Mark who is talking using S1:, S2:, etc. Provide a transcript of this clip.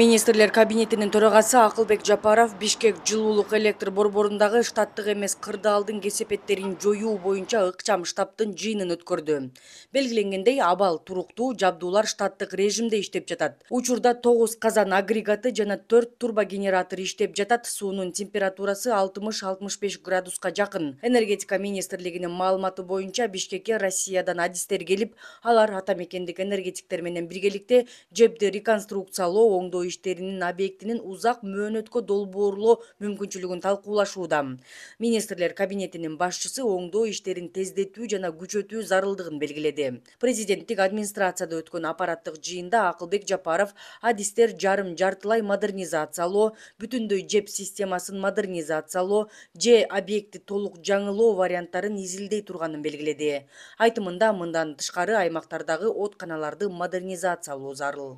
S1: министрлер кабинетинин төрагасы акылбек жапаров бишкек жылуулук электр борборундагы штаттык эмес кырдаалдын кесепеттерин жоюу боюнча ыкчам штабтын жыйынын өткөрдү белгиленгендей абал туруктуу жабдуулар штаттык режимде иштеп жатат учурда тогуз казан агрегаты жана төрт турбогенератор иштеп жатат суунун температурасы алтымыш алтымыш беш градуска жакын энергетика министрлигинин маалыматы боюнча бишкекке россиядан адистер келип алар ата мекендик энергетиктер менен биргеликте жэбди реконструкциялоо оңдоо тазалоо иштеринин объектинин узак мөөнөткө долбоорлоо мүмкүнчүлүгүн талкуулашууда министрлер кабинетинин башчысы оңдоо иштерин тездетүү жана күчөтүү зарылдыгын белгиледи президенттик администрацияда өткөн аппараттык жыйында акылбек жапаров адистер жарым жартылай модернизациялоо бүтүндөй жеп системасын модернизациялоо же объектти толук жаңылоо варианттарын изилдей турганын белгиледи айтымында мындан тышкары аймактардагы отканаларды модернизациялоо зарыл